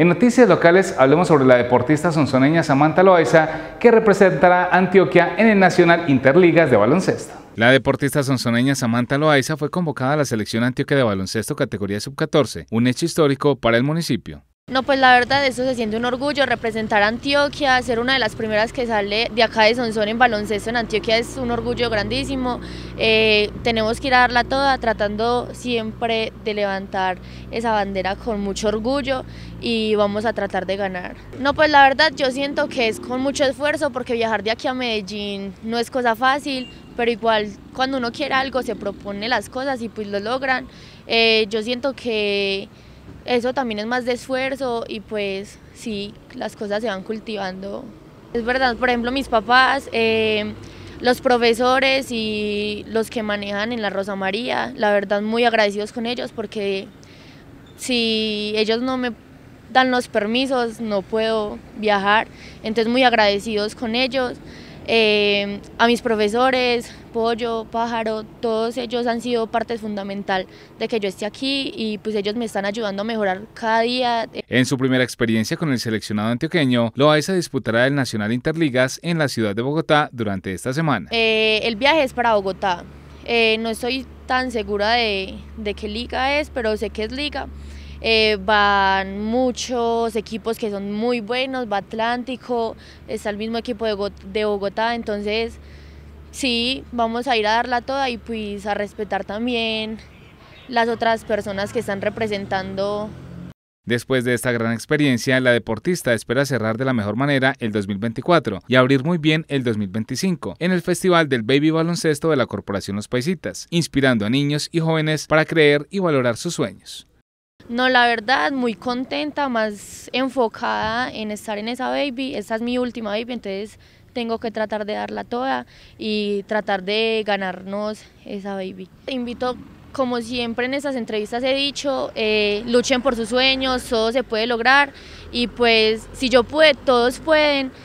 En noticias locales hablemos sobre la deportista sonsoneña Samantha Loaiza, que representará a Antioquia en el Nacional Interligas de Baloncesto. La deportista sonzoneña Samantha Loaiza fue convocada a la selección Antioquia de Baloncesto categoría sub-14, un hecho histórico para el municipio. No, pues la verdad, eso se siente un orgullo, representar a Antioquia, ser una de las primeras que sale de acá de Sonzón en baloncesto en Antioquia es un orgullo grandísimo. Eh, tenemos que ir a darla toda, tratando siempre de levantar esa bandera con mucho orgullo y vamos a tratar de ganar. No, pues la verdad, yo siento que es con mucho esfuerzo porque viajar de aquí a Medellín no es cosa fácil, pero igual cuando uno quiere algo se propone las cosas y pues lo logran. Eh, yo siento que eso también es más de esfuerzo y pues sí, las cosas se van cultivando. Es verdad, por ejemplo, mis papás, eh, los profesores y los que manejan en la Rosa María, la verdad muy agradecidos con ellos porque si ellos no me dan los permisos no puedo viajar, entonces muy agradecidos con ellos. Eh, a mis profesores, Pollo, Pájaro, todos ellos han sido parte fundamental de que yo esté aquí y pues ellos me están ayudando a mejorar cada día. En su primera experiencia con el seleccionado antioqueño, Loaiza disputará el Nacional Interligas en la ciudad de Bogotá durante esta semana. Eh, el viaje es para Bogotá, eh, no estoy tan segura de, de qué liga es, pero sé que es liga. Eh, van muchos equipos que son muy buenos, va Atlántico, está el mismo equipo de, de Bogotá entonces sí, vamos a ir a darla toda y pues a respetar también las otras personas que están representando Después de esta gran experiencia, la deportista espera cerrar de la mejor manera el 2024 y abrir muy bien el 2025 en el Festival del Baby Baloncesto de la Corporación Los Paisitas, inspirando a niños y jóvenes para creer y valorar sus sueños. No, la verdad, muy contenta, más enfocada en estar en esa baby. esa es mi última baby, entonces tengo que tratar de darla toda y tratar de ganarnos esa baby. Te invito, como siempre en estas entrevistas he dicho, eh, luchen por sus sueños, todo se puede lograr y pues si yo pude, todos pueden.